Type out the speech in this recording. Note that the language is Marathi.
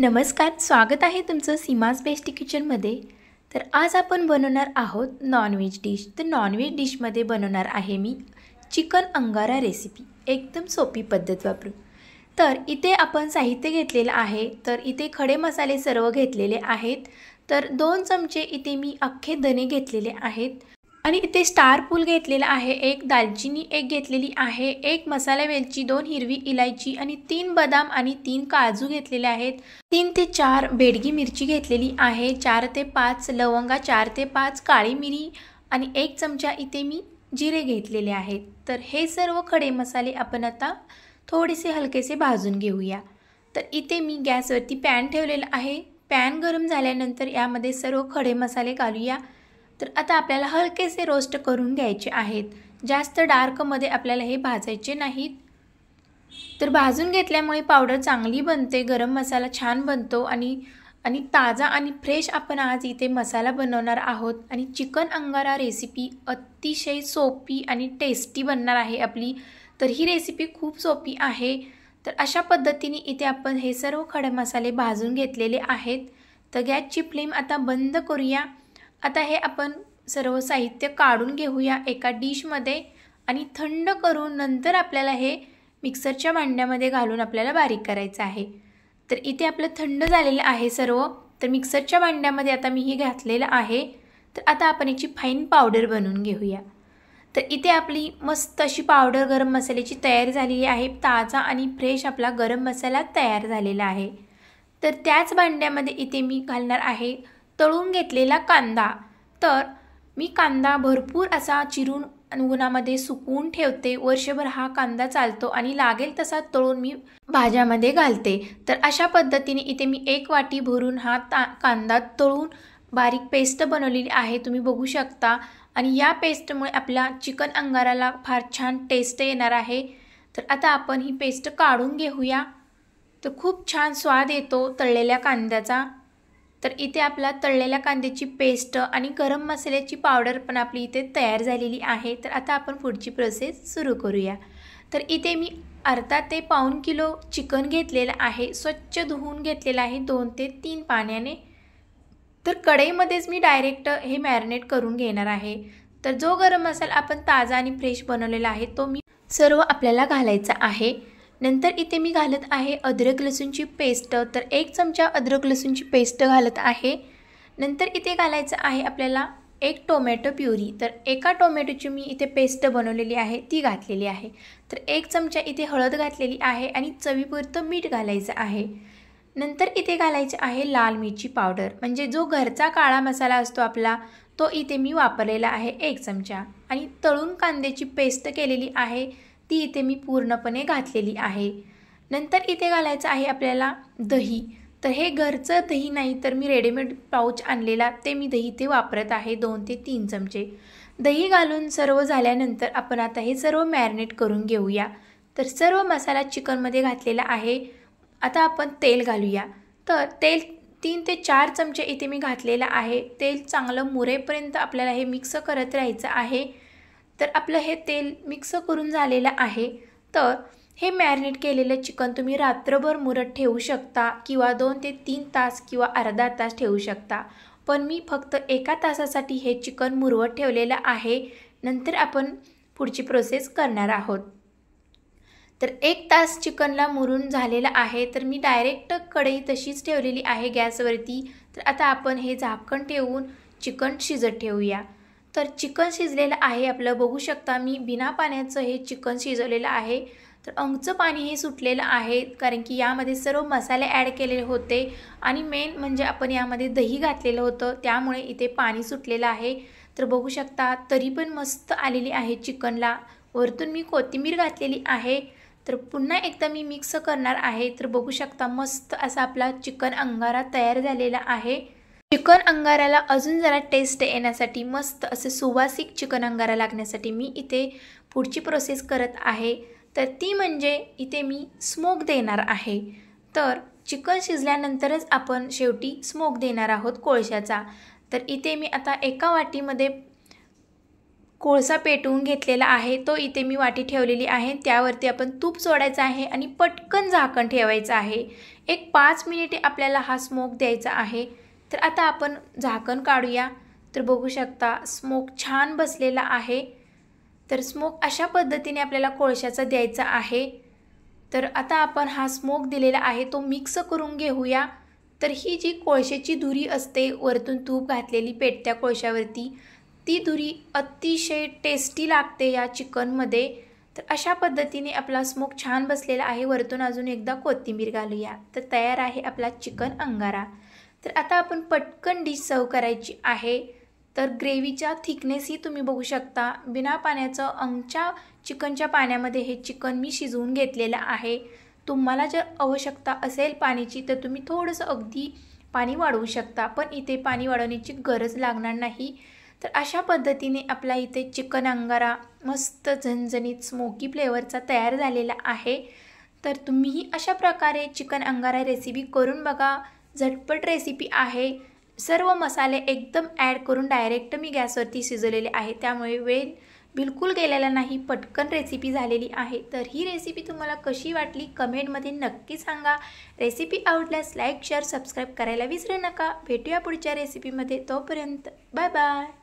नमस्कार स्वागत आहे तुमचं सीमाज बेस्टी किचनमध्ये तर आज आपण बनवणार आहोत नॉनव्हेज डिश तर नॉनव्हेज डिशमध्ये बनवणार आहे मी चिकन अंगारा रेसिपी एकदम सोपी पद्धत वापरू तर इथे आपण साहित्य घेतलेलं आहे तर इथे खडे मसाले सर्व घेतलेले आहेत तर दोन चमचे इथे मी अख्खे दणे घेतलेले आहेत आणि इथे स्टार पूल घेतलेला आहे एक दालचिनी एक घेतलेली आहे एक मसाला वेलची दोन हिरवी इलायची आणि तीन बदाम आणि तीन काजू घेतलेले आहेत तीन ते चार बेडगी मिरची घेतलेली आहे चार ते पाच लवंगा चार ते पाच काळी मिरी आणि एक चमचा इथे मी जिरे घेतलेले आहेत तर हे सर्व खडे मसाले आपण आता थोडेसे हलकेसे भाजून घेऊया तर इथे मी गॅसवरती पॅन ठेवलेला आहे पॅन गरम झाल्यानंतर यामध्ये सर्व खडे मसाले घालूया तर आता आपल्याला हलकेसे रोस्ट करून घ्यायचे आहेत जास्त डार्कमध्ये आपल्याला हे भाजायचे नाहीत तर भाजून घेतल्यामुळे पावडर चांगली बनते गरम मसाला छान बनतो आणि आणि ताजा आणि फ्रेश आपण आज इथे मसाला बनवणार आहोत आणि चिकन अंगारा रेसिपी अतिशय सोपी आणि टेस्टी बनणार आहे आपली तर ही रेसिपी खूप सोपी आहे तर अशा पद्धतीने इथे आपण हे सर्व खडे मसाले भाजून घेतलेले आहेत तर गॅसची फ्लेम आता बंद करूया आता हे आपण सर्व साहित्य काढून घेऊया एका डिशमध्ये आणि थंड करून नंतर आपल्याला हे मिक्सरच्या भांड्यामध्ये घालून आपल्याला बारीक करायचं आहे तर इथे आपलं थंड झालेलं आहे सर्व तर मिक्सरच्या भांड्यामध्ये आता मी हे घातलेलं आहे तर आता आपण याची फाईन पावडर बनवून घेऊया तर इथे आपली मस्त अशी पावडर गरम मसाल्याची तयार झालेली आहे ताजा आणि फ्रेश आपला गरम मसाला तयार झालेला आहे तर त्याच भांड्यामध्ये इथे मी घालणार आहे तळून घेतलेला कांदा तर मी कांदा भरपूर असा चिरून उन्हामध्ये सुकवून ठेवते वर्षभर हा कांदा चालतो आणि लागेल तसा तळून मी भाज्यामध्ये घालते तर अशा पद्धतीने इथे मी एक वाटी भरून हा ता कांदा तळून बारीक पेस्ट बनवलेली आहे तुम्ही बघू शकता आणि या पेस्टमुळे आपल्या चिकन अंगाराला फार छान टेस्ट येणार आहे तर आता आपण ही पेस्ट काढून घेऊया तर खूप छान स्वाद येतो तळलेल्या कांद्याचा तर इथे आपला तळलेल्या कांद्याची पेस्ट आणि गरम मसाल्याची पावडर पण आपली इथे तयार झालेली आहे तर आता आपण पुढची प्रोसेस सुरू करूया तर इथे मी अर्धा ते पाऊन किलो चिकन घेतलेलं आहे स्वच्छ धुवून घेतलेलं आहे दोन ते तीन पाण्याने तर कढईमध्येच मी डायरेक्ट हे मॅरिनेट करून घेणार आहे तर जो गरम मसाला आपण ताजा आणि फ्रेश बनवलेला आहे तो मी सर्व आपल्याला घालायचा आहे नंतर इथे मी घालत आहे अद्रक लसूणची पेस्ट तर एक चमचा अद्रक लसूणची पेस्ट घालत आहे नंतर इथे घालायचं आहे आपल्याला एक टोमॅटो प्युरी तर एका टोमॅटोची मी इथे पेस्ट बनवलेली आहे ती घातलेली आहे तर एक चमचा इथे हळद घातलेली आहे आणि चवीपुरतं मीठ घालायचं आहे नंतर इथे घालायचं आहे लाल मिरची पावडर म्हणजे जो घरचा काळा मसाला असतो आपला तो इथे मी वापरलेला आहे एक चमचा आणि तळून कांद्याची पेस्ट केलेली आहे ती इथे मी पूर्णपणे घातलेली आहे नंतर इथे घालायचं आहे आपल्याला दही तर हे घरचं दही नाही तर मी रेडीमेड पाऊच आणलेला ते मी दही ते वापरत आहे दोन ते तीन चमचे दही घालून सर्व झाल्यानंतर आपण आता हे सर्व मॅरिनेट करून घेऊया तर सर्व मसाला चिकनमध्ये घातलेला आहे आता आपण तेल घालूया तर तेल तीन ते चार चमचे इथे मी घातलेलं आहे तेल चांगलं मुरेपर्यंत आपल्याला हे मिक्स करत राहायचं आहे तर आपलं हे तेल मिक्स करून झालेलं आहे तर हे मॅरिनेट केलेलं चिकन तुम्ही रात्रभर मुरत ठेवू शकता किंवा दोन ते तीन तास किंवा अर्धा तास ठेवू शकता पण मी फक्त एका तासासाठी हे चिकन मुरवत ठेवलेलं आहे नंतर आपण पुढची प्रोसेस करणार आहोत तर एक तास चिकनला मुरून झालेलं आहे तर मी डायरेक्ट कढई तशीच ठेवलेली आहे गॅसवरती तर आता आपण हे झाकण ठेवून चिकन शिजत ठेवूया तर चिकन शिजलेलं आहे आपलं बघू शकता मी बिना पाण्याचं हे चिकन शिजवलेलं आहे तर अंगचं पाणी हे सुटलेलं आहे कारण की यामध्ये सर्व मसाले ॲड केलेले होते आणि मेन म्हणजे आपण यामध्ये दही घातलेलं होतं त्यामुळे इथे पाणी सुटलेलं आहे तर बघू शकता तरी पण मस्त आलेली आहे चिकनला वरतून मी कोथिंबीर घातलेली आहे तर पुन्हा एकदा मी मिक्स करणार आहे तर बघू शकता मस्त असा आपला चिकन अंगारा तयार झालेला आहे चिकन अंगाराला अजून जरा टेस्ट येण्यासाठी मस्त असे सुवासिक चिकन अंगारा लागण्यासाठी मी इथे पुढची प्रोसेस करत आहे तर ती म्हणजे इथे मी स्मोक देणार आहे तर चिकन शिजल्यानंतरच आपण शेवटी स्मोक देणार आहोत कोळशाचा तर इथे मी आता एका वाटीमध्ये कोळसा पेटवून घेतलेला आहे तो इथे मी वाटी ठेवलेली आहे त्यावरती आपण तूप सोडायचं आहे आणि पटकन झाकण ठेवायचं आहे एक पाच मिनिटे आपल्याला हा स्मोक द्यायचा आहे तर आता आपण झाकण काढूया तर बघू शकता स्मोक छान बसलेला आहे तर स्मोक अशा पद्धतीने आपल्याला कोळशाचा द्यायचा आहे तर आता आपण हा स्मोक दिलेला आहे तो मिक्स करून घेऊया तर ही जी कोळशेची धुरी असते वरतून तूप घातलेली पेटत्या कोळशावरती ती धुरी अतिशय टेस्टी लागते या चिकनमध्ये तर अशा पद्धतीने आपला स्मोक छान बसलेला आहे वरतून अजून एकदा कोथिंबीर घालूया तर तयार आहे आपला चिकन अंगारा तर आता आपण पटकन डिश सर्व करायची आहे तर ग्रेव्हीच्या थिकनेसही तुम्ही बघू शकता बिना पाण्याचं अंगच्या चिकनच्या पाण्यामध्ये हे चिकन मी शिजवून घेतलेलं आहे तुम्हाला जर आवश्यकता असेल पाण्याची तर तुम्ही थोडंसं अगदी पाणी वाढवू शकता पण इथे पाणी वाढवण्याची गरज लागणार नाही तर अशा पद्धतीने आपला इथे चिकन अंगारा मस्त झणझणीत स्मोकी फ्लेवरचा तयार झालेला आहे तर तुम्हीही अशा प्रकारे चिकन अंगारा रेसिपी करून बघा झटपट रेसिपी आहे सर्व मसाले एकदम ॲड करून डायरेक्ट मी गॅसवरती शिजवलेले आहे त्यामुळे वेळ बिलकुल गेलेला नाही पटकन रेसिपी झालेली आहे तर ही रेसिपी तुम्हाला कशी वाटली कमेंटमध्ये नक्की सांगा रेसिपी आवडल्यास लाईक शेअर सबस्क्राईब करायला विसरू नका भेटूया पुढच्या रेसिपीमध्ये तोपर्यंत बाय बाय